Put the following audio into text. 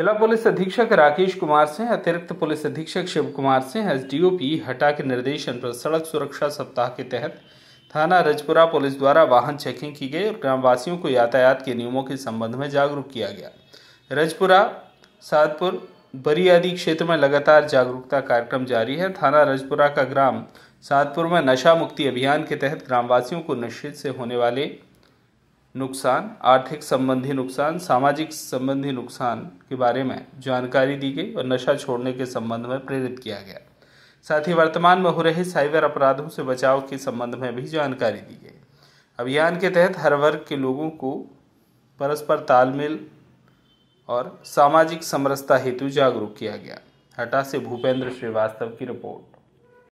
जिला पुलिस अधीक्षक राकेश कुमार सिंह अतिरिक्त पुलिस अधीक्षक शिव कुमार सिंह एसडीओपी हटा के निर्देशन पर सड़क सुरक्षा सप्ताह के तहत थाना रजपुरा पुलिस द्वारा वाहन चेकिंग की गई और ग्रामवासियों को यातायात के नियमों के संबंध में जागरूक किया गया रजपुरा सादपुर बरी आदि क्षेत्र में लगातार जागरूकता कार्यक्रम जारी है थाना रजपुरा का ग्राम सादपुर में नशा मुक्ति अभियान के तहत ग्रामवासियों को नशे से होने वाले नुकसान आर्थिक संबंधी नुकसान सामाजिक संबंधी नुकसान के बारे में जानकारी दी गई और नशा छोड़ने के संबंध में प्रेरित किया गया साथ ही वर्तमान में हो रहे साइबर अपराधों से बचाव के संबंध में भी जानकारी दी गई अभियान के तहत हर वर्ग के लोगों को परस्पर तालमेल और सामाजिक समरसता हेतु जागरूक किया गया हटा से भूपेंद्र श्रीवास्तव की रिपोर्ट